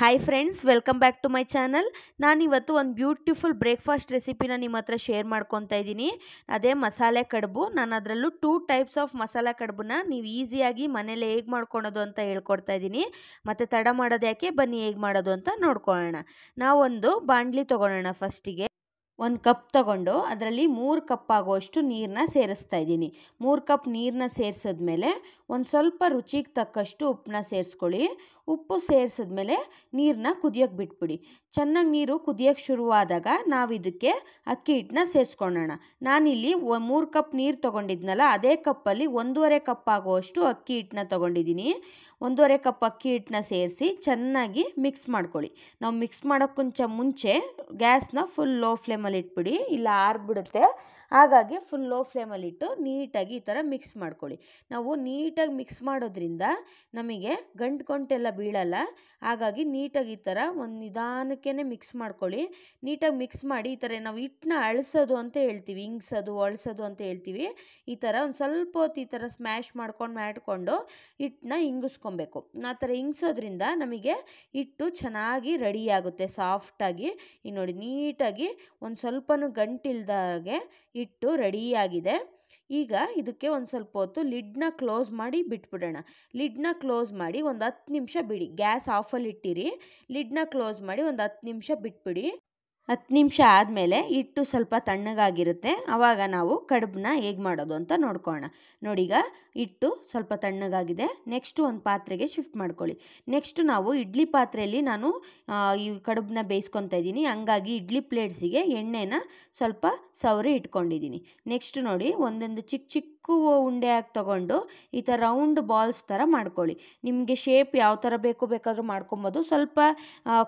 hi friends welcome back to my channel ನಾನಿವತ್ತು ಒಂದು beautiful breakfast ರೆಸಿಪಿನ ನಿಮ್ಮ ಹತ್ರ ಶೇರ್ ಮಾಡ್ಕೊತಾ ಇದ್ದೀನಿ ಅದೇ ಮಸಾಲೆ ಕಡುಬು ನಾನು ಅದರಲ್ಲೂ ಟೂ ಟೈಪ್ಸ್ ಆಫ್ ಮಸಾಲೆ ಕಡುಬನ್ನ ನೀವು ಈಸಿಯಾಗಿ ಮನೇಲೆ ಹೇಗೆ ಮಾಡ್ಕೊಳೋದು ಅಂತ ಹೇಳ್ಕೊಡ್ತಾ ಇದ್ದೀನಿ ಮತ್ತು ತಡ ಮಾಡೋದು ಯಾಕೆ ಬನ್ನಿ ಹೇಗೆ ಮಾಡೋದು ಅಂತ ನೋಡ್ಕೊಳ್ಳೋಣ ನಾವೊಂದು ಬಾಂಡ್ಲಿ ತೊಗೊಳೋಣ ಫಸ್ಟಿಗೆ ಒಂದು ಕಪ್ ತಗೊಂಡು ಅದರಲ್ಲಿ ಮೂರು ಕಪ್ ಆಗುವಷ್ಟು ನೀರನ್ನ ಸೇರಿಸ್ತಾ ಇದ್ದೀನಿ ಮೂರು ಕಪ್ ನೀರನ್ನ ಸೇರಿಸಿದ್ಮೇಲೆ ಒಂದು ಸ್ವಲ್ಪ ರುಚಿಗೆ ತಕ್ಕಷ್ಟು ಉಪ್ಪನ್ನ ಸೇರಿಸ್ಕೊಳ್ಳಿ ಉಪ್ಪು ಸೇರಿಸಿದ್ಮೇಲೆ ನೀರನ್ನ ಕುದಿಯೋಕ್ಕೆ ಬಿಟ್ಬಿಡಿ ಚೆನ್ನಾಗಿ ನೀರು ಕುದಿಯೋಕ್ಕೆ ಶುರುವಾದಾಗ ನಾವು ಇದಕ್ಕೆ ಅಕ್ಕಿ ಹಿಟ್ಟನ್ನ ಸೇರಿಸ್ಕೊಳ್ಳೋಣ ನಾನಿಲ್ಲಿ ಮೂರು ಕಪ್ ನೀರು ತೊಗೊಂಡಿದ್ನಲ್ಲ ಅದೇ ಕಪ್ಪಲ್ಲಿ ಒಂದೂವರೆ ಕಪ್ ಆಗುವಷ್ಟು ಅಕ್ಕಿ ಹಿಟ್ಟನ್ನ ತೊಗೊಂಡಿದ್ದೀನಿ ಒಂದೂವರೆ ಕಪ್ ಅಕ್ಕಿ ಹಿಟ್ಟನ್ನ ಸೇರಿಸಿ ಚೆನ್ನಾಗಿ ಮಿಕ್ಸ್ ಮಾಡ್ಕೊಳ್ಳಿ ನಾವು ಮಿಕ್ಸ್ ಮಾಡೋಕ್ಕಿಂತ ಮುಂಚೆ ಗ್ಯಾಸ್ನ ಫುಲ್ ಲೋ ಫ್ಲೇಮಲ್ಲಿ ಇಟ್ಬಿಡಿ ಇಲ್ಲ ಆರಿಬಿಡುತ್ತೆ ಹಾಗಾಗಿ ಫುಲ್ ಲೋ ಫ್ಲೇಮಲ್ಲಿಟ್ಟು ನೀಟಾಗಿ ಈ ಥರ ಮಿಕ್ಸ್ ಮಾಡ್ಕೊಳ್ಳಿ ನಾವು ನೀಟಾಗಿ ಮಿಕ್ಸ್ ಮಾಡೋದ್ರಿಂದ ನಮಗೆ ಗಂಟು ಗಂಟೆಲ್ಲ ಬೀಳಲ್ಲ ಹಾಗಾಗಿ ನೀಟಾಗಿ ಈ ಥರ ಒಂದು ನಿಧಾನಕ್ಕೇ ಮಿಕ್ಸ್ ಮಾಡ್ಕೊಳ್ಳಿ ನೀಟಾಗಿ ಮಿಕ್ಸ್ ಮಾಡಿ ಈ ಥರ ನಾವು ಹಿಟ್ಟನ್ನ ಅಳಿಸೋದು ಅಂತ ಹೇಳ್ತೀವಿ ಹಿಂಗ್ಸೋದು ಅಳಿಸೋದು ಅಂತ ಹೇಳ್ತೀವಿ ಈ ಥರ ಒಂದು ಸ್ವಲ್ಪ ಹೊತ್ತು ಈ ಥರ ಸ್ಮ್ಯಾಶ್ ಮಾಡ್ಕೊಂಡು ಮಾಡಿಕೊಂಡು ಹಿಟ್ಟನ್ನ ಹಿಂಗಿಸ್ಕೊಬೇಕು ಆ ಥರ ಹಿಂಗ್ಸೋದ್ರಿಂದ ನಮಗೆ ಹಿಟ್ಟು ಚೆನ್ನಾಗಿ ರೆಡಿಯಾಗುತ್ತೆ ಸಾಫ್ಟಾಗಿ ಈ ನೋಡಿ ನೀಟಾಗಿ ಒಂದು ಸ್ವಲ್ಪನೂ ಗಂಟಿಲ್ದಾಗೆ ಹಿಟ್ಟು ರೆಡಿಯಾಗಿದೆ ಈಗ ಇದಕ್ಕೆ ಒಂದು ಸ್ವಲ್ಪ ಹೊತ್ತು ಲಿಡ್ನ ಕ್ಲೋಸ್ ಮಾಡಿ ಬಿಟ್ಬಿಡೋಣ ಲಿಡ್ನ ಕ್ಲೋಸ್ ಮಾಡಿ ಒಂದು ಹತ್ತು ನಿಮಿಷ ಬಿಡಿ ಗ್ಯಾಸ್ ಆಫಲ್ಲಿ ಇಟ್ಟಿರಿ ಲಿಡ್ನ ಕ್ಲೋಸ್ ಮಾಡಿ ಒಂದು ಹತ್ತು ನಿಮಿಷ ಬಿಟ್ಬಿಡಿ ಹತ್ತು ನಿಮಿಷ ಆದಮೇಲೆ ಹಿಟ್ಟು ಸ್ವಲ್ಪ ತಣ್ಣಗಾಗಿರುತ್ತೆ ಆವಾಗ ನಾವು ಕಡುಬನ್ನ ಹೇಗೆ ಮಾಡೋದು ಅಂತ ನೋಡ್ಕೊಳ್ಳೋಣ ಈಗ ಹಿಟ್ಟು ಸ್ವಲ್ಪ ತಣ್ಣಗಾಗಿದೆ ನೆಕ್ಸ್ಟು ಒಂದು ಪಾತ್ರೆಗೆ ಶಿಫ್ಟ್ ಮಾಡ್ಕೊಳ್ಳಿ ನೆಕ್ಸ್ಟು ನಾವು ಇಡ್ಲಿ ಪಾತ್ರೆಯಲ್ಲಿ ನಾನು ಈ ಕಡುಬನ್ನ ಬೇಯಿಸ್ಕೊತಾ ಇದ್ದೀನಿ ಹಂಗಾಗಿ ಇಡ್ಲಿ ಪ್ಲೇಟ್ಸಿಗೆ ಎಣ್ಣೆನ ಸ್ವಲ್ಪ ಸವರಿ ಇಟ್ಕೊಂಡಿದ್ದೀನಿ ನೆಕ್ಸ್ಟ್ ನೋಡಿ ಒಂದೊಂದು ಚಿಕ್ಕ ಚಿಕ್ಕ ಉಂಡೆ ಉಂಡೆಯಾಗಿ ತಗೊಂಡು ಈ ಥರ ರೌಂಡ್ ಬಾಲ್ಸ್ ಥರ ಮಾಡ್ಕೊಳ್ಳಿ ನಿಮಗೆ ಶೇಪ್ ಯಾವ ಥರ ಬೇಕು ಬೇಕಾದರೂ ಮಾಡ್ಕೊಬೋದು ಸ್ವಲ್ಪ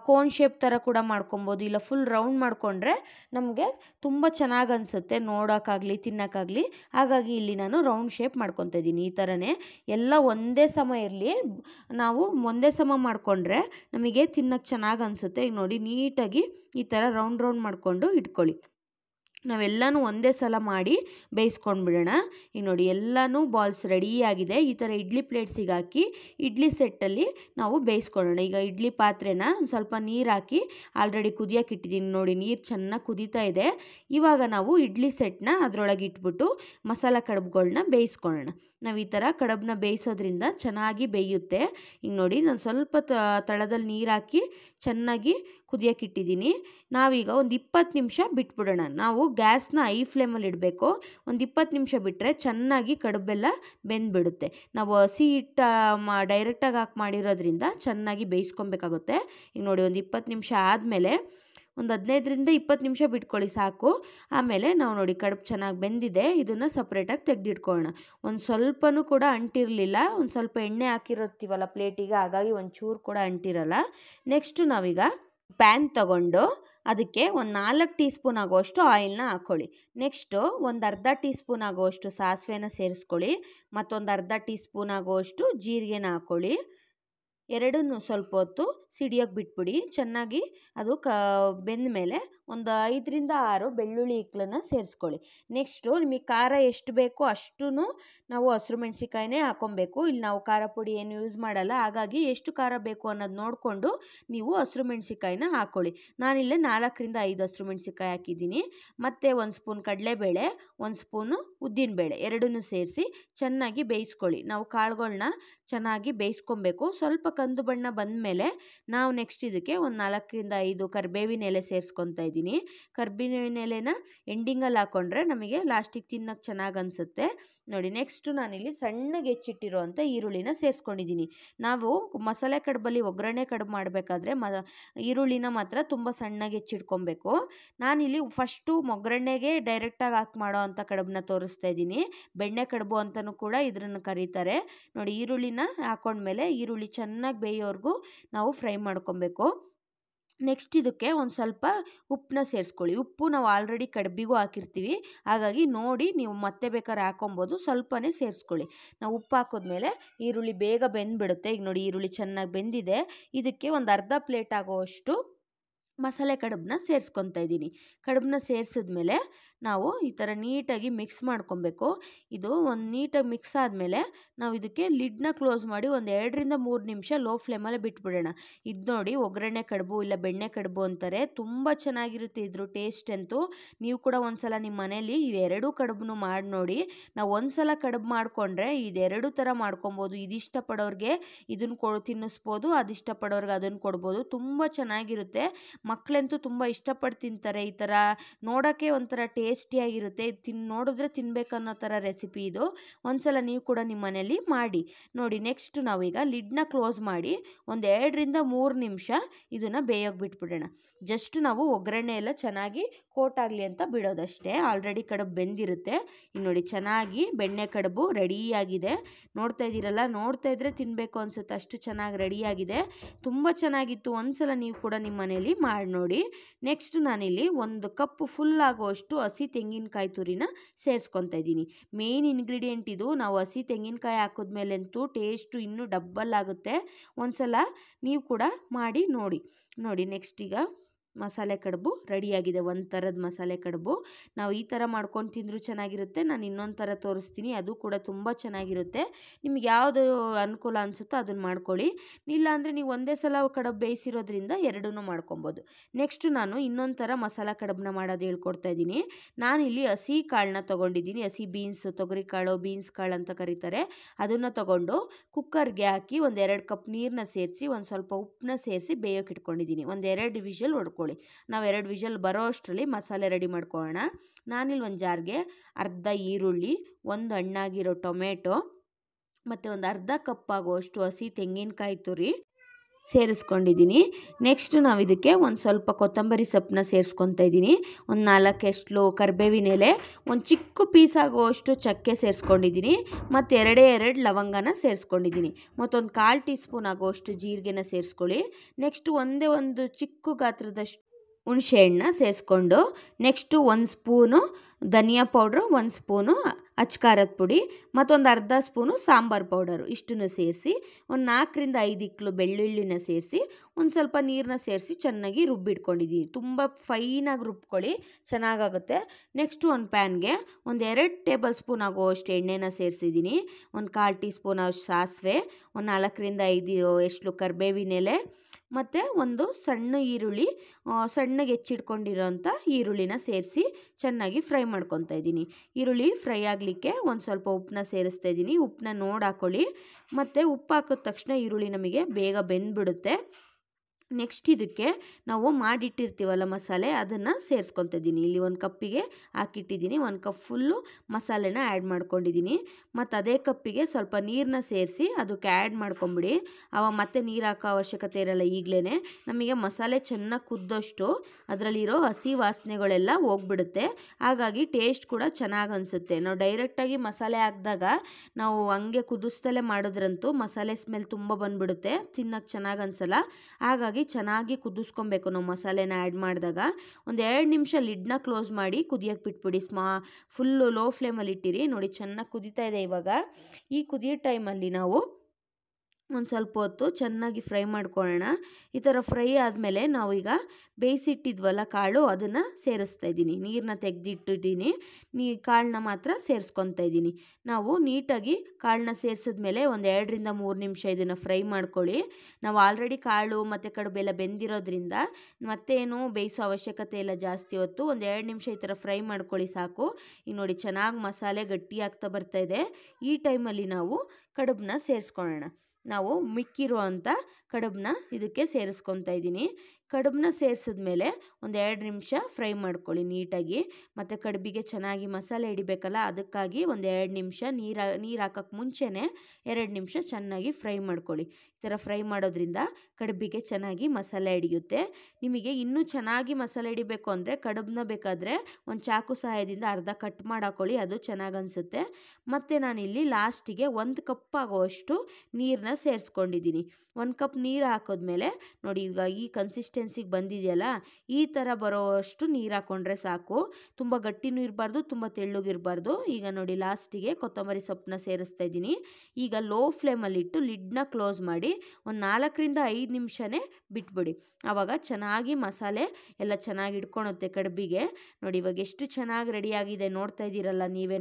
ಕೋನ್ ಶೇಪ್ ಥರ ಕೂಡ ಮಾಡ್ಕೊಬೋದು ಇಲ್ಲ ಫುಲ್ ರೌಂಡ್ ಮಾಡಿಕೊಂಡ್ರೆ ನಮಗೆ ತುಂಬ ಚೆನ್ನಾಗಿ ಅನಿಸುತ್ತೆ ನೋಡೋಕ್ಕಾಗಲಿ ತಿನ್ನೋಕ್ಕಾಗಲಿ ಹಾಗಾಗಿ ಇಲ್ಲಿ ನಾನು ರೌಂಡ್ ಶೇಪ್ ಮಾಡ್ಕೊತಾ ಇದ್ದೀನಿ ಈ ಥರನೇ ಎಲ್ಲ ಒಂದೇ ಸಮ ಇರಲಿ ನಾವು ಒಂದೇ ಸಮ ಮಾಡಿಕೊಂಡ್ರೆ ನಮಗೆ ತಿನ್ನೋಕ್ಕೆ ಚೆನ್ನಾಗಿ ಅನಿಸುತ್ತೆ ಈಗ ನೋಡಿ ನೀಟಾಗಿ ಈ ಥರ ರೌಂಡ್ ರೌಂಡ್ ಮಾಡಿಕೊಂಡು ಇಟ್ಕೊಳ್ಳಿ ನಾವೆಲ್ಲನೂ ಒಂದೇ ಸಲ ಮಾಡಿ ಬೇಯಿಸ್ಕೊಂಡ್ಬಿಡೋಣ ಈಗ ನೋಡಿ ಎಲ್ಲನೂ ಬಾಲ್ಸ್ ರೆಡಿಯಾಗಿದೆ ಈ ಥರ ಇಡ್ಲಿ ಪ್ಲೇಟ್ಸಿಗೆ ಹಾಕಿ ಇಡ್ಲಿ ಸೆಟ್ಟಲ್ಲಿ ನಾವು ಬೇಯಿಸ್ಕೊಳ್ಳೋಣ ಈಗ ಇಡ್ಲಿ ಪಾತ್ರೆನ ಸ್ವಲ್ಪ ನೀರು ಹಾಕಿ ಆಲ್ರೆಡಿ ಕುದಿಯೋಕೆ ಇಟ್ಟಿದ್ದೀನಿ ನೋಡಿ ನೀರು ಚೆನ್ನಾಗಿ ಕುದೀತಾ ಇದೆ ಇವಾಗ ನಾವು ಇಡ್ಲಿ ಸೆಟ್ನ ಅದರೊಳಗೆ ಇಟ್ಬಿಟ್ಟು ಮಸಾಲ ಕಡುಬುಗಳ್ನ ಬೇಯಿಸ್ಕೊಳ್ಳೋಣ ನಾವು ಈ ಥರ ಕಡುಬನ್ನ ಬೇಯಿಸೋದ್ರಿಂದ ಚೆನ್ನಾಗಿ ಬೇಯುತ್ತೆ ಈಗ ನೋಡಿ ನಾನು ಸ್ವಲ್ಪ ತಳದಲ್ಲಿ ನೀರು ಹಾಕಿ ಚೆನ್ನಾಗಿ ಇಟ್ಟಿದ್ದೀನಿ ನಾವೀಗ ಒಂದು ಇಪ್ಪತ್ತು ನಿಮಿಷ ಬಿಟ್ಬಿಡೋಣ ನಾವು ಗ್ಯಾಸ್ನ ಐ ಫ್ಲೇಮಲ್ಲಿ ಇಡಬೇಕು ಒಂದು ಇಪ್ಪತ್ತು ನಿಮಿಷ ಬಿಟ್ಟರೆ ಚೆನ್ನಾಗಿ ಕಡುಬೆಲ್ಲ ಬೆಂದ್ಬಿಡುತ್ತೆ ನಾವು ಹಸಿ ಮಾ ಡೈರೆಕ್ಟಾಗಿ ಹಾಕಿ ಮಾಡಿರೋದ್ರಿಂದ ಚೆನ್ನಾಗಿ ಬೇಯಿಸ್ಕೊಬೇಕಾಗುತ್ತೆ ಈಗ ನೋಡಿ ಒಂದು ಇಪ್ಪತ್ತು ನಿಮಿಷ ಆದಮೇಲೆ ಒಂದು ಹದಿನೈದರಿಂದ ಇಪ್ಪತ್ತು ನಿಮಿಷ ಬಿಟ್ಕೊಳ್ಳಿ ಸಾಕು ಆಮೇಲೆ ನಾವು ನೋಡಿ ಕಡುಬು ಚೆನ್ನಾಗಿ ಬೆಂದಿದೆ ಇದನ್ನು ಸಪ್ರೇಟಾಗಿ ತೆಗೆದಿಟ್ಕೊಳ್ಳೋಣ ಒಂದು ಸ್ವಲ್ಪನೂ ಕೂಡ ಅಂಟಿರಲಿಲ್ಲ ಒಂದು ಸ್ವಲ್ಪ ಎಣ್ಣೆ ಹಾಕಿರುತ್ತೀವಲ್ಲ ಪ್ಲೇಟಿಗೆ ಹಾಗಾಗಿ ಒಂದು ಚೂರು ಕೂಡ ಅಂಟಿರಲ್ಲ ನೆಕ್ಸ್ಟು ನಾವೀಗ ಪ್ಯಾನ್ ತಗೊಂಡು ಅದಕ್ಕೆ ಒಂದು ನಾಲ್ಕು ಟೀ ಸ್ಪೂನ್ ಆಗುವಷ್ಟು ಆಯಿಲ್ನ ಹಾಕ್ಕೊಳ್ಳಿ ನೆಕ್ಸ್ಟು ಒಂದು ಅರ್ಧ ಟೀ ಸ್ಪೂನ್ ಆಗುವಷ್ಟು ಸಾಸಿವೆನ ಸೇರಿಸ್ಕೊಳ್ಳಿ ಮತ್ತೊಂದು ಅರ್ಧ ಟೀ ಸ್ಪೂನ್ ಆಗುವಷ್ಟು ಜೀರಿಗೆನ ಹಾಕ್ಕೊಳ್ಳಿ ಎರಡನ್ನೂ ಸ್ವಲ್ಪ ಹೊತ್ತು ಸಿಡಿಯೋಕ್ಕೆ ಬಿಟ್ಬಿಡಿ ಚೆನ್ನಾಗಿ ಅದು ಕ ಬೆಂದ ಮೇಲೆ ಒಂದು ಐದರಿಂದ ಆರು ಬೆಳ್ಳುಳ್ಳಿ ಇಕ್ಕಳನ್ನ ಸೇರಿಸ್ಕೊಳ್ಳಿ ನೆಕ್ಸ್ಟು ನಿಮಗೆ ಖಾರ ಎಷ್ಟು ಬೇಕೋ ಅಷ್ಟೂ ನಾವು ಹಸಿರು ಮೆಣಸಿಕಾಯಿನೇ ಹಾಕೊಬೇಕು ಇಲ್ಲಿ ನಾವು ಖಾರ ಪುಡಿ ಏನು ಯೂಸ್ ಮಾಡಲ್ಲ ಹಾಗಾಗಿ ಎಷ್ಟು ಖಾರ ಬೇಕು ಅನ್ನೋದು ನೋಡಿಕೊಂಡು ನೀವು ಹಸಿರು ಮೆಣಸಿಕಾಯಿನ ಹಾಕ್ಕೊಳ್ಳಿ ನಾನಿಲ್ಲೇ ನಾಲ್ಕರಿಂದ ಐದು ಹಸಿರು ಮೆಣಸಿಕಾಯಿ ಹಾಕಿದ್ದೀನಿ ಮತ್ತು ಒಂದು ಸ್ಪೂನ್ ಕಡಲೆಬೇಳೆ ಒಂದು ಸ್ಪೂನು ಉದ್ದಿನಬೇಳೆ ಎರಡನ್ನೂ ಸೇರಿಸಿ ಚೆನ್ನಾಗಿ ಬೇಯಿಸ್ಕೊಳ್ಳಿ ನಾವು ಕಾಳುಗಳನ್ನ ಚೆನ್ನಾಗಿ ಬೇಯಿಸ್ಕೊಬೇಕು ಸ್ವಲ್ಪ ಕಂದು ಬಣ್ಣ ಬಂದಮೇಲೆ ನಾವು ನೆಕ್ಸ್ಟ್ ಇದಕ್ಕೆ ಒಂದು ನಾಲ್ಕರಿಂದ ಐದು ಕರ್ಬೇವಿನ ಎಲೆ ಸೇರಿಸ್ಕೊತಾ ಇದ್ದೀನಿ ಕರ್ಬೇವಿನ ಎಲೆನ ಎಂಡಿಂಗಲ್ಲಿ ಹಾಕ್ಕೊಂಡ್ರೆ ನಮಗೆ ಲಾಸ್ಟಿಗೆ ತಿನ್ನೋಕ್ಕೆ ಚೆನ್ನಾಗಿ ಅನಿಸುತ್ತೆ ನೋಡಿ ನೆಕ್ಸ್ಟು ನಾನಿಲ್ಲಿ ಸಣ್ಣಗೆ ಹೆಚ್ಚಿಟ್ಟಿರುವಂಥ ಈರುಳ್ಳಿನ ಸೇರಿಸ್ಕೊಂಡಿದ್ದೀನಿ ನಾವು ಮಸಾಲೆ ಕಡುಬಲ್ಲಿ ಒಗ್ಗರಣೆ ಕಡುಬು ಮಾಡಬೇಕಾದ್ರೆ ಮ ಈರುಳ್ಳಿನ ಮಾತ್ರ ತುಂಬ ಸಣ್ಣಗೆ ಹೆಚ್ಚಿಟ್ಕೊಬೇಕು ನಾನಿಲ್ಲಿ ಫಸ್ಟು ಒಗ್ಗರಣೆಗೆ ಡೈರೆಕ್ಟಾಗಿ ಹಾಕಿ ಮಾಡೋ ಅಂಥ ಕಡುಬನ್ನ ತೋರಿಸ್ತಾ ಇದ್ದೀನಿ ಬೆಣ್ಣೆ ಕಡುಬು ಅಂತಲೂ ಕೂಡ ಇದನ್ನು ಕರೀತಾರೆ ನೋಡಿ ಈರುಳ್ಳಿನ ಹಾಕೊಂಡ್ಮೇಲೆ ಈರುಳ್ಳಿ ಚೆನ್ನಾಗಿ ಬೇಯೋರ್ಗು ನಾವು ಫ್ರೈ ಫ್ರೈ ಮಾಡ್ಕೊಬೇಕು ನೆಕ್ಸ್ಟ್ ಇದಕ್ಕೆ ಒಂದು ಸ್ವಲ್ಪ ಉಪ್ಪನ್ನ ಸೇರಿಸ್ಕೊಳ್ಳಿ ಉಪ್ಪು ನಾವು ಆಲ್ರೆಡಿ ಕಡ್ಬಿಗೂ ಹಾಕಿರ್ತೀವಿ ಹಾಗಾಗಿ ನೋಡಿ ನೀವು ಮತ್ತೆ ಬೇಕಾದ್ರೆ ಹಾಕೊಬೋದು ಸ್ವಲ್ಪನೇ ಸೇರಿಸ್ಕೊಳ್ಳಿ ನಾವು ಉಪ್ಪು ಹಾಕಿದ್ಮೇಲೆ ಈರುಳ್ಳಿ ಬೇಗ ಬೆಂದುಬಿಡುತ್ತೆ ಈಗ ನೋಡಿ ಈರುಳ್ಳಿ ಚೆನ್ನಾಗಿ ಬೆಂದಿದೆ ಇದಕ್ಕೆ ಒಂದು ಅರ್ಧ ಪ್ಲೇಟ್ ಆಗೋವಷ್ಟು ಮಸಾಲೆ ಕಡುಬನ್ನ ಸೇರಿಸ್ಕೊತಾ ಇದ್ದೀನಿ ಕಡುಬನ್ನ ಸೇರಿಸಿದ್ಮೇಲೆ ನಾವು ಈ ಥರ ನೀಟಾಗಿ ಮಿಕ್ಸ್ ಮಾಡ್ಕೊಬೇಕು ಇದು ಒಂದು ನೀಟಾಗಿ ಮಿಕ್ಸ್ ಆದಮೇಲೆ ನಾವು ಇದಕ್ಕೆ ಲಿಡ್ನ ಕ್ಲೋಸ್ ಮಾಡಿ ಒಂದು ಎರಡರಿಂದ ಮೂರು ನಿಮಿಷ ಲೋ ಫ್ಲೇಮಲ್ಲಿ ಬಿಟ್ಬಿಡೋಣ ಇದು ನೋಡಿ ಒಗ್ಗರಣೆ ಕಡುಬು ಇಲ್ಲ ಬೆಣ್ಣೆ ಕಡುಬು ಅಂತಾರೆ ತುಂಬ ಚೆನ್ನಾಗಿರುತ್ತೆ ಇದ್ರ ಟೇಸ್ಟ್ ಅಂತೂ ನೀವು ಕೂಡ ಒಂದು ಸಲ ನಿಮ್ಮ ಮನೇಲಿ ಇವೆರಡೂ ಕಡುಬನ್ನು ಮಾಡಿ ನೋಡಿ ನಾವು ಒಂದು ಸಲ ಕಡುಬು ಮಾಡಿಕೊಂಡ್ರೆ ಇದೆರಡೂ ಥರ ಮಾಡ್ಕೊಬೋದು ಇದಿಷ್ಟಪಡೋರಿಗೆ ಇದನ್ನು ಕೊ ತಿನ್ನಿಸ್ಬೋದು ಇಷ್ಟಪಡೋರಿಗೆ ಅದನ್ನು ಕೊಡ್ಬೋದು ತುಂಬ ಚೆನ್ನಾಗಿರುತ್ತೆ ಮಕ್ಕಳಂತೂ ತುಂಬ ಇಷ್ಟಪಟ್ಟು ತಿಂತಾರೆ ಈ ಥರ ನೋಡೋಕ್ಕೆ ಒಂಥರ ಟೇಸ್ಟಿಯಾಗಿರುತ್ತೆ ತಿನ್ ನೋಡಿದ್ರೆ ತಿನ್ನಬೇಕನ್ನೋ ಥರ ರೆಸಿಪಿ ಇದು ಒಂದ್ಸಲ ನೀವು ಕೂಡ ನಿಮ್ಮ ಮನೇಲಿ ಮಾಡಿ ನೋಡಿ ನೆಕ್ಸ್ಟ್ ನಾವೀಗ ಲಿಡ್ನ ಕ್ಲೋಸ್ ಮಾಡಿ ಒಂದು ಎರಡರಿಂದ ಮೂರು ನಿಮಿಷ ಇದನ್ನು ಬೇಯೋಗಿ ಬಿಟ್ಬಿಡೋಣ ಜಸ್ಟ್ ನಾವು ಒಗ್ಗರಣೆ ಎಲ್ಲ ಚೆನ್ನಾಗಿ ಕೋಟ್ ಆಗಲಿ ಅಂತ ಬಿಡೋದಷ್ಟೇ ಆಲ್ರೆಡಿ ಕಡುಬು ಬೆಂದಿರುತ್ತೆ ಇನ್ನು ನೋಡಿ ಚೆನ್ನಾಗಿ ಬೆಣ್ಣೆ ಕಡುಬು ರೆಡಿಯಾಗಿದೆ ನೋಡ್ತಾ ಇದ್ದೀರಲ್ಲ ನೋಡ್ತಾ ಇದ್ರೆ ತಿನ್ನಬೇಕು ಅನ್ಸುತ್ತೆ ಅಷ್ಟು ಚೆನ್ನಾಗಿ ರೆಡಿಯಾಗಿದೆ ತುಂಬ ಚೆನ್ನಾಗಿತ್ತು ಒಂದ್ಸಲ ನೀವು ಕೂಡ ನಿಮ್ಮ ಮನೇಲಿ ಮಾಡಿ ಮಾಡಿ ನೋಡಿ ನೆಕ್ಸ್ಟ್ ನಾನಿಲ್ಲಿ ಒಂದು ಕಪ್ ಫುಲ್ ಆಗುವಷ್ಟು ಹಸಿ ತೆಂಗಿನಕಾಯಿ ತುರಿನ ಸೇರಿಸ್ಕೊತಾ ಇದ್ದೀನಿ ಮೇನ್ ಇಂಗ್ರೀಡಿಯೆಂಟ್ ಇದು ನಾವು ಹಸಿ ತೆಂಗಿನಕಾಯಿ ಹಾಕಿದ್ಮೇಲಂತೂ ಟೇಸ್ಟು ಇನ್ನೂ ಡಬ್ಬಲ್ ಆಗುತ್ತೆ ಒಂದು ಸಲ ನೀವು ಕೂಡ ಮಾಡಿ ನೋಡಿ ನೋಡಿ ನೆಕ್ಸ್ಟ್ ಈಗ ಮಸಾಲೆ ಕಡುಬು ರೆಡಿಯಾಗಿದೆ ಒಂದು ಥರದ ಮಸಾಲೆ ಕಡುಬು ನಾವು ಈ ಥರ ಮಾಡ್ಕೊಂಡು ತಿಂದರೂ ಚೆನ್ನಾಗಿರುತ್ತೆ ನಾನು ಇನ್ನೊಂದು ಥರ ತೋರಿಸ್ತೀನಿ ಅದು ಕೂಡ ತುಂಬ ಚೆನ್ನಾಗಿರುತ್ತೆ ನಿಮ್ಗೆ ಯಾವುದು ಅನುಕೂಲ ಅನಿಸುತ್ತೋ ಅದನ್ನು ಮಾಡ್ಕೊಳ್ಳಿ ಇಲ್ಲಾಂದರೆ ನೀವು ಒಂದೇ ಸಲ ಕಡುಬು ಬೇಯಿಸಿರೋದ್ರಿಂದ ಎರಡೂ ಮಾಡ್ಕೊಬೋದು ನೆಕ್ಸ್ಟು ನಾನು ಇನ್ನೊಂದು ಥರ ಮಸಾಲೆ ಕಡುಬನ್ನ ಮಾಡೋದು ಹೇಳ್ಕೊಡ್ತಾ ಇದ್ದೀನಿ ನಾನಿಲ್ಲಿ ಹಸಿ ಕಾಳನ್ನ ತೊಗೊಂಡಿದ್ದೀನಿ ಹಸಿ ಬೀನ್ಸು ತೊಗರಿ ಕಾಳು ಬೀನ್ಸ್ ಕಾಳು ಅಂತ ಕರೀತಾರೆ ಅದನ್ನು ತೊಗೊಂಡು ಕುಕ್ಕರ್ಗೆ ಹಾಕಿ ಒಂದು ಎರಡು ಕಪ್ ನೀರನ್ನ ಸೇರಿಸಿ ಒಂದು ಸ್ವಲ್ಪ ಉಪ್ಪನ್ನ ಸೇರಿಸಿ ಬೇಯೋಕೆ ಇಟ್ಕೊಂಡಿದ್ದೀನಿ ಒಂದೆರಡು ವಿಷಲ್ ಹೊಡ್ಕೊಂಡು ಮಾಡ್ಕೊಳ್ಳಿ ನಾವು ಎರಡು ವಿಷಲ್ ಬರೋ ಅಷ್ಟರಲ್ಲಿ ಮಸಾಲೆ ರೆಡಿ ಮಾಡ್ಕೊಳ್ಳೋಣ ನಾನಿಲ್ಲಿ ಒಂದು ಜಾರ್ಗೆ ಅರ್ಧ ಈರುಳ್ಳಿ ಒಂದು ಹಣ್ಣಾಗಿರೋ ಟೊಮೆಟೊ ಮತ್ತು ಒಂದು ಅರ್ಧ ಕಪ್ ಆಗುವಷ್ಟು ಹಸಿ ತೆಂಗಿನಕಾಯಿ ತುರಿ ಸೇರಿಸ್ಕೊಂಡಿದ್ದೀನಿ ನೆಕ್ಸ್ಟ್ ನಾವು ಇದಕ್ಕೆ ಒಂದು ಸ್ವಲ್ಪ ಕೊತ್ತಂಬರಿ ಸೊಪ್ಪನ್ನ ಸೇರಿಸ್ಕೊತಾ ಇದ್ದೀನಿ ಒಂದು ನಾಲ್ಕು ಕರ್ಬೇವಿನ ಎಲೆ ಒಂದು ಚಿಕ್ಕ ಪೀಸ್ ಆಗುವಷ್ಟು ಚಕ್ಕೆ ಸೇರಿಸ್ಕೊಂಡಿದ್ದೀನಿ ಮತ್ತು ಎರಡೇ ಎರಡು ಲವಂಗನ ಸೇರಿಸ್ಕೊಂಡಿದ್ದೀನಿ ಮತ್ತೊಂದು ಕಾಲು ಟೀ ಸ್ಪೂನ್ ಆಗುವಷ್ಟು ಜೀರಿಗೆನ ಸೇರಿಸ್ಕೊಳ್ಳಿ ನೆಕ್ಸ್ಟ್ ಒಂದೇ ಒಂದು ಚಿಕ್ಕ ಗಾತ್ರದಷ್ಟು ಹಣ್ಣನ್ನ ಸೇರಿಸ್ಕೊಂಡು ನೆಕ್ಸ್ಟು ಒಂದು ಸ್ಪೂನು ಧನಿಯಾ ಪೌಡ್ರು ಒಂದು ಸ್ಪೂನು ಅಚ್ಕಾರದ ಪುಡಿ ಮತ್ತೊಂದು ಅರ್ಧ ಸ್ಪೂನು ಸಾಂಬಾರ್ ಪೌಡರು ಇಷ್ಟನ್ನು ಸೇರಿಸಿ ಒಂದು ನಾಲ್ಕರಿಂದ ಐದು ಇಕ್ಕಲು ಬೆಳ್ಳುಳ್ಳಿನ ಸೇರಿಸಿ ಒಂದು ಸ್ವಲ್ಪ ನೀರನ್ನ ಸೇರಿಸಿ ಚೆನ್ನಾಗಿ ರುಬ್ಬಿಟ್ಕೊಂಡಿದ್ದೀನಿ ತುಂಬ ಫೈನಾಗಿ ರುಬ್ಕೊಳ್ಳಿ ಚೆನ್ನಾಗಾಗುತ್ತೆ ನೆಕ್ಸ್ಟು ಒಂದು ಪ್ಯಾನ್ಗೆ ಒಂದು ಎರಡು ಟೇಬಲ್ ಸ್ಪೂನ್ ಆಗುವಷ್ಟು ಎಣ್ಣೆನ ಸೇರಿಸಿದ್ದೀನಿ ಒಂದು ಕಾಲು ಟೀ ಸ್ಪೂನ್ ಅಷ್ಟು ಸಾಸಿವೆ ಒಂದು ನಾಲ್ಕರಿಂದ ಐದು ಎಷ್ಟು ಕರಿಬೇವಿನೆಲೆ ಮತ್ತು ಒಂದು ಸಣ್ಣ ಈರುಳ್ಳಿ ಸಣ್ಣಗೆ ಹೆಚ್ಚಿಟ್ಕೊಂಡಿರೋಂಥ ಈರುಳ್ಳಿನ ಸೇರಿಸಿ ಚೆನ್ನಾಗಿ ಫ್ರೈ ಮಾಡ್ಕೊತಾ ಇದ್ದೀನಿ ಈರುಳ್ಳಿ ಫ್ರೈ ಆಗಲಿಕ್ಕೆ ಒಂದು ಸ್ವಲ್ಪ ಉಪ್ಪನ್ನ ಸೇರಿಸ್ತಾ ಇದ್ದೀನಿ ಉಪ್ಪನ್ನ ನೋಡಿ ಮತ್ತು ಉಪ್ಪು ಹಾಕಿದ ತಕ್ಷಣ ಈರುಳ್ಳಿ ನಮಗೆ ಬೇಗ ಬೆಂದುಬಿಡುತ್ತೆ ನೆಕ್ಸ್ಟ್ ಇದಕ್ಕೆ ನಾವು ಮಾಡಿಟ್ಟಿರ್ತೀವಲ್ಲ ಮಸಾಲೆ ಅದನ್ನು ಸೇರಿಸ್ಕೊತಿದ್ದೀನಿ ಇಲ್ಲಿ ಒಂದು ಕಪ್ಪಿಗೆ ಹಾಕಿಟ್ಟಿದ್ದೀನಿ ಒಂದು ಕಪ್ ಫುಲ್ಲು ಮಸಾಲೆನ ಆ್ಯಡ್ ಮಾಡ್ಕೊಂಡಿದ್ದೀನಿ ಮತ್ತು ಅದೇ ಕಪ್ಪಿಗೆ ಸ್ವಲ್ಪ ನೀರನ್ನ ಸೇರಿಸಿ ಅದಕ್ಕೆ ಆ್ಯಡ್ ಮಾಡ್ಕೊಂಬಿಡಿ ಅವಾಗ ಮತ್ತೆ ನೀರು ಹಾಕೋ ಅವಶ್ಯಕತೆ ಇರಲ್ಲ ಈಗಲೇ ನಮಗೆ ಮಸಾಲೆ ಚೆನ್ನಾಗಿ ಕುದ್ದಷ್ಟು ಅದರಲ್ಲಿರೋ ಹಸಿ ವಾಸನೆಗಳೆಲ್ಲ ಹೋಗ್ಬಿಡುತ್ತೆ ಹಾಗಾಗಿ ಟೇಸ್ಟ್ ಕೂಡ ಚೆನ್ನಾಗಿ ಅನಿಸುತ್ತೆ ನಾವು ಡೈರೆಕ್ಟಾಗಿ ಮಸಾಲೆ ಹಾಕಿದಾಗ ನಾವು ಹಂಗೆ ಕುದಿಸ್ತಲೇ ಮಾಡಿದ್ರಂತೂ ಮಸಾಲೆ ಸ್ಮೆಲ್ ತುಂಬ ಬಂದುಬಿಡುತ್ತೆ ತಿನ್ನೋಕ್ಕೆ ಚೆನ್ನಾಗಿ ಅನಿಸಲ್ಲ ಹಾಗಾಗಿ ಚೆನ್ನಾಗಿ ಕುದಿಸ್ಕೊಬೇಕು ನಾವು ಮಸಾಲೆನ ಆ್ಯಡ್ ಮಾಡಿದಾಗ ಒಂದು ಎರಡು ನಿಮಿಷ ಲಿಡ್ನ ಕ್ಲೋಸ್ ಮಾಡಿ ಕುದಿಯೋಕ್ಕೆ ಬಿಟ್ಬಿಡಿ ಸ್ಮಾ ಫುಲ್ಲು ಲೋ ಫ್ಲೇಮಲ್ಲಿ ಇಟ್ಟಿರಿ ನೋಡಿ ಚೆನ್ನಾಗಿ ಕುದೀತಾ ಇದೆ ಇವಾಗ ಈ ಕುದಿಯೋ ಟೈಮಲ್ಲಿ ನಾವು ಒಂದು ಸ್ವಲ್ಪ ಹೊತ್ತು ಚೆನ್ನಾಗಿ ಫ್ರೈ ಮಾಡ್ಕೊಳ್ಳೋಣ ಈ ಥರ ಫ್ರೈ ಆದಮೇಲೆ ನಾವೀಗ ಬೇಯಿಸಿಟ್ಟಿದ್ವಲ್ಲ ಕಾಳು ಅದನ್ನು ಸೇರಿಸ್ತಾ ಇದ್ದೀನಿ ನೀರನ್ನ ತೆಗೆದಿಟ್ಟಿದ್ದೀನಿ ನೀ ಕಾಳನ್ನ ಮಾತ್ರ ಸೇರಿಸ್ಕೊತಾ ಇದ್ದೀನಿ ನಾವು ನೀಟಾಗಿ ಕಾಳನ್ನ ಸೇರಿಸಿದ್ಮೇಲೆ ಒಂದು ಎರಡರಿಂದ ಮೂರು ನಿಮಿಷ ಇದನ್ನು ಫ್ರೈ ಮಾಡ್ಕೊಳ್ಳಿ ನಾವು ಆಲ್ರೆಡಿ ಕಾಳು ಮತ್ತು ಕಡುಬೆಲ್ಲ ಬೆಂದಿರೋದ್ರಿಂದ ಮತ್ತೇನು ಬೇಯಿಸೋ ಅವಶ್ಯಕತೆ ಇಲ್ಲ ಜಾಸ್ತಿ ಹೊತ್ತು ಒಂದು ಎರಡು ನಿಮಿಷ ಈ ಥರ ಫ್ರೈ ಮಾಡ್ಕೊಳ್ಳಿ ಸಾಕು ಈಗ ನೋಡಿ ಚೆನ್ನಾಗಿ ಮಸಾಲೆ ಗಟ್ಟಿಯಾಗ್ತಾ ಇದೆ ಈ ಟೈಮಲ್ಲಿ ನಾವು ಕಡುಬನ್ನ ಸೇರಿಸ್ಕೊಳ್ಳೋಣ ನಾವು ಮಿಕ್ಕಿರುವಂಥ ಕಡುಬನ್ನ ಇದಕ್ಕೆ ಸೇರಿಸ್ಕೊತಾ ಇದ್ದೀನಿ ಕಡುಬನ್ನ ಸೇರಿಸಿದ್ಮೇಲೆ ಒಂದು ಎರಡು ನಿಮಿಷ ಫ್ರೈ ಮಾಡ್ಕೊಳ್ಳಿ ನೀಟಾಗಿ ಮತ್ತು ಕಡುಬಿಗೆ ಚೆನ್ನಾಗಿ ಮಸಾಲೆ ಹಿಡಿಬೇಕಲ್ಲ ಅದಕ್ಕಾಗಿ ಒಂದು ಎರಡು ನಿಮಿಷ ನೀರ ನೀರು ಹಾಕೋಕ್ಕೆ ಮುಂಚೆನೇ ಎರಡು ನಿಮಿಷ ಚೆನ್ನಾಗಿ ಫ್ರೈ ಮಾಡ್ಕೊಳ್ಳಿ ಈ ಥರ ಫ್ರೈ ಮಾಡೋದ್ರಿಂದ ಕಡುಬಿಗೆ ಚೆನ್ನಾಗಿ ಮಸಾಲೆ ಹಿಡಿಯುತ್ತೆ ನಿಮಗೆ ಇನ್ನೂ ಚೆನ್ನಾಗಿ ಮಸಾಲೆ ಹಿಡಿಬೇಕು ಅಂದರೆ ಕಡುಬನ್ನ ಬೇಕಾದರೆ ಒಂದು ಚಾಕು ಸಹಾಯದಿಂದ ಅರ್ಧ ಕಟ್ ಮಾಡಾಕೊಳ್ಳಿ ಅದು ಚೆನ್ನಾಗಿ ಅನಿಸುತ್ತೆ ಮತ್ತು ನಾನಿಲ್ಲಿ ಲಾಸ್ಟಿಗೆ ಒಂದು ಕಪ್ ಆಗೋವಷ್ಟು ನೀರನ್ನ ಸೇರಿಸ್ಕೊಂಡಿದ್ದೀನಿ ಒಂದು ಕಪ್ ನೀರು ಹಾಕೋದ್ಮೇಲೆ ನೋಡಿ ಈಗ ಈ ಕನ್ಸಿಸ್ಟ್ ಕನ್ಸಿಸ್ಟೆನ್ಸಿಗೆ ಬಂದಿದೆಯಲ್ಲ ಈ ಥರ ಬರೋವಷ್ಟು ನೀರು ಹಾಕ್ಕೊಂಡ್ರೆ ಸಾಕು ತುಂಬ ಗಟ್ಟಿನೂ ಇರಬಾರ್ದು ತುಂಬ ತೆಳ್ಳಗಿರಬಾರ್ದು ಈಗ ನೋಡಿ ಲಾಸ್ಟಿಗೆ ಕೊತ್ತಂಬರಿ ಸೊಪ್ಪನ್ನ ಸೇರಿಸ್ತಾ ಇದ್ದೀನಿ ಈಗ ಲೋ ಫ್ಲೇಮಲ್ಲಿಟ್ಟು ಲಿಡ್ನ ಕ್ಲೋಸ್ ಮಾಡಿ ಒಂದು ನಾಲ್ಕರಿಂದ ಐದು ನಿಮಿಷನೇ ಬಿಟ್ಬಿಡಿ ಆವಾಗ ಚೆನ್ನಾಗಿ ಮಸಾಲೆ ಎಲ್ಲ ಚೆನ್ನಾಗಿ ಇಟ್ಕೊಳುತ್ತೆ ಕಡುಬಿಗೆ ನೋಡಿ ಇವಾಗ ಎಷ್ಟು ಚೆನ್ನಾಗಿ ರೆಡಿಯಾಗಿದೆ ನೋಡ್ತಾ ಇದ್ದೀರಲ್ಲ ನೀವೇ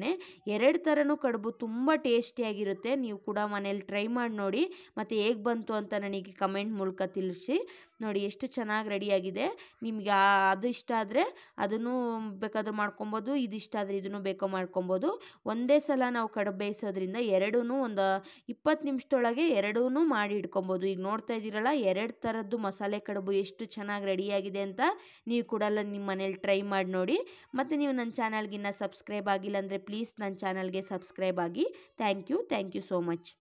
ಎರಡು ಥರನೂ ಕಡುಬು ತುಂಬ ಟೇಸ್ಟಿಯಾಗಿರುತ್ತೆ ನೀವು ಕೂಡ ಮನೇಲಿ ಟ್ರೈ ಮಾಡಿ ನೋಡಿ ಮತ್ತು ಹೇಗೆ ಬಂತು ಅಂತ ನನಗೆ ಕಮೆಂಟ್ ಮೂಲಕ ತಿಳಿಸಿ ನೋಡಿ ಎಷ್ಟು ಚೆನ್ನಾಗಿ ರೆಡಿಯಾಗಿದೆ ನಿಮಗೆ ಅದು ಇಷ್ಟ ಆದರೆ ಅದನ್ನು ಬೇಕಾದರೂ ಮಾಡ್ಕೊಬೋದು ಇದು ಇಷ್ಟ ಆದರೆ ಇದನ್ನು ಬೇಕೋ ಮಾಡ್ಕೊಬೋದು ಒಂದೇ ಸಲ ನಾವು ಕಡುಬು ಬೇಯಿಸೋದ್ರಿಂದ ಎರಡೂ ಒಂದು ಇಪ್ಪತ್ತು ನಿಮಿಷದೊಳಗೆ ಎರಡೂ ಮಾಡಿ ಇಟ್ಕೊಬೋದು ಈಗ ನೋಡ್ತಾ ಇದ್ದೀರಲ್ಲ ಎರಡು ಥರದ್ದು ಮಸಾಲೆ ಕಡುಬು ಎಷ್ಟು ಚೆನ್ನಾಗಿ ರೆಡಿಯಾಗಿದೆ ಅಂತ ನೀವು ಕೂಡ ನಿಮ್ಮ ಮನೇಲಿ ಟ್ರೈ ಮಾಡಿ ನೋಡಿ ಮತ್ತು ನೀವು ನನ್ನ ಚಾನಲ್ಗಿನ್ನ ಸಬ್ಸ್ಕ್ರೈಬ್ ಆಗಿಲ್ಲ ಅಂದರೆ ಪ್ಲೀಸ್ ನನ್ನ ಚಾನಲ್ಗೆ ಸಬ್ಸ್ಕ್ರೈಬ್ ಆಗಿ thank you thank you so much